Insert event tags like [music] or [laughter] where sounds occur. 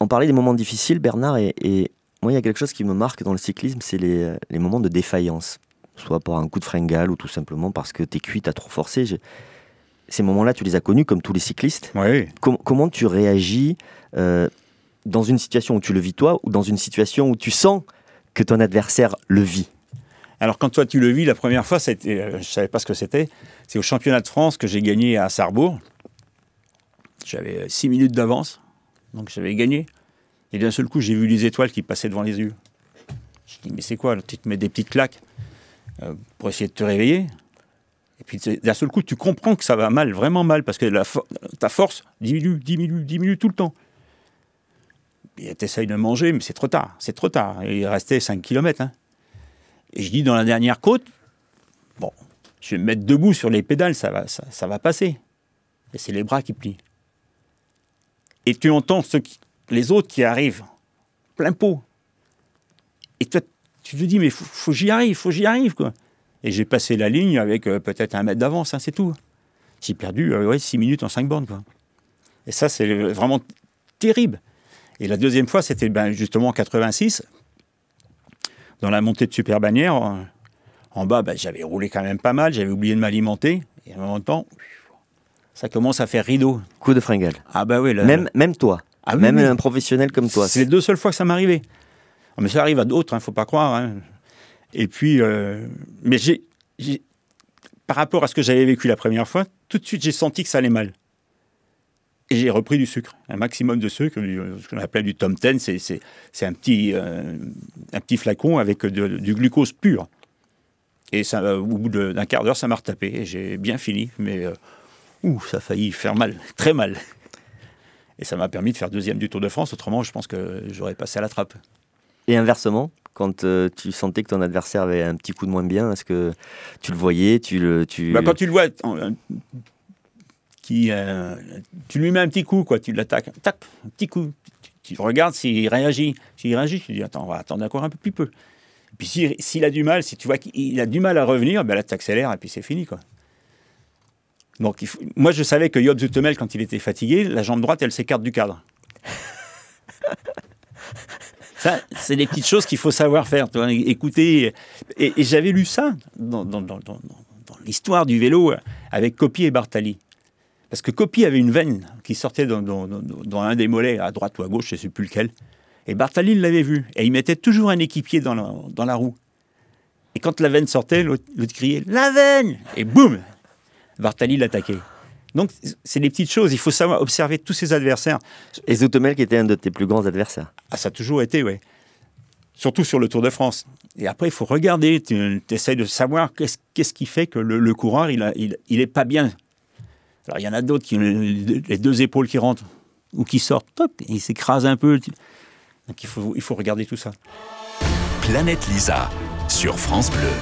on parlait des moments difficiles, Bernard, et, moi, il y a quelque chose qui me marque dans le cyclisme, c'est les, moments de défaillance. Soit par un coup de fringale ou tout simplement parce que t'es cuit, t'as trop forcé. Ces moments-là, tu les as connus comme tous les cyclistes. Oui. comment tu réagis euh, dans une situation où tu le vis toi ou dans une situation où tu sens que ton adversaire le vit alors quand toi tu le vis la première fois, euh, je ne savais pas ce que c'était. C'est au championnat de France que j'ai gagné à Sarrebourg. J'avais euh, six minutes d'avance donc j'avais gagné. Et d'un seul coup, j'ai vu les étoiles qui passaient devant les yeux. Je dis, mais c'est quoi Tu te mets des petites claques euh, pour essayer de te réveiller. Et puis d'un seul coup, tu comprends que ça va mal, vraiment mal, parce que ta force diminue, diminue, diminue tout le temps. Et tu de manger, mais c'est trop tard, c'est trop tard. il restait 5 km. Hein. Et je dis, dans la dernière côte, bon, je vais me mettre debout sur les pédales, ça va, ça va passer. Et c'est les bras qui plient et tu entends les autres qui arrivent plein pot. Et toi, tu te dis, mais faut, que j'y arrive, faut j'y arrive, quoi. Et j'ai passé la ligne avec euh, peut-être un mètre d'avance, hein, c'est tout. J'ai perdu 6 euh, minutes en 5 bornes, quoi. Et ça, c'est vraiment terrible. Et la deuxième fois, c'était ben, justement en 86, dans la montée de Super En, en bas, ben, j'avais roulé quand même pas mal, j'avais oublié de m'alimenter. Et à moment de temps, ça commence à faire rideau. Coup de fringale. Ah bah oui. même, toi. Ah même un professionnel comme toi. C'est les deux seules fois que ça m'arrivait. Ah, mais ça arrive à d'autres, il hein, faut pas croire. Hein. Et puis, euh, mais j'ai, par rapport à ce que j'avais vécu la première fois, tout de suite j'ai senti que ça allait mal. Et j'ai repris du sucre, un maximum de sucre, euh, ce qu'on appelle du Tom c'est, un, petit, euh, un petit flacon avec du glucose pur. Et au bout d'un quart d'heure, ça m'a retapé. Et j'ai bien fini. Mais Ouh, ça a failli faire mal, très mal. Et ça m'a permis de faire deuxième du Tour de France. Autrement, je pense que j'aurais passé à la trappe. Et inversement, quand euh, tu sentais que ton adversaire avait un petit coup de moins bien, est-ce que tu le voyais tu le, Bah quand tu le vois, euh, qui, euh, tu lui mets un petit coup, quoi, tu l'attaques, tac, un petit coup. Tu, regardes s'il réagit. S'il réagit, tu dis attends, on va attendre encore un peu plus peu. Et puis s'il a du mal, si tu vois qu'il a du mal à revenir, ben là tu accélères et puis c'est fini. quoi moi, je savais que Job Zutemel, quand il était fatigué, la jambe droite, elle s'écarte du cadre. [laughs] Ça, c'est des petites choses qu'il faut savoir faire. Écouter Écoutez, et, j'avais lu ça dans, l'histoire du vélo euh, avec Copy et Bartali. Parce que Copy avait une veine qui sortait dans, un des mollets, à droite ou à gauche, je ne sais plus lequel. Et Bartali l'avait vu. Et il mettait toujours un équipier dans dans la roue. Et quand la veine sortait, l'autre criait La veine Et boum Bartali l'attaquait. Donc, c'est des petites choses. Il faut savoir observer tous ses adversaires. Et Zoutomel, qui était un de tes plus grands adversaires. Ah, ça a toujours été, oui. Surtout sur le Tour de France. Et après, il faut regarder. Tu essayes de savoir qu'est-ce qu'est-ce qui fait que le, coureur, il n'est il, pas bien. Alors, il y en a d'autres qui ont les deux épaules qui rentrent ou qui sortent. Top, il s'écrase un peu. Donc, il faut, il faut regarder tout ça. Planète Lisa, sur France Bleu.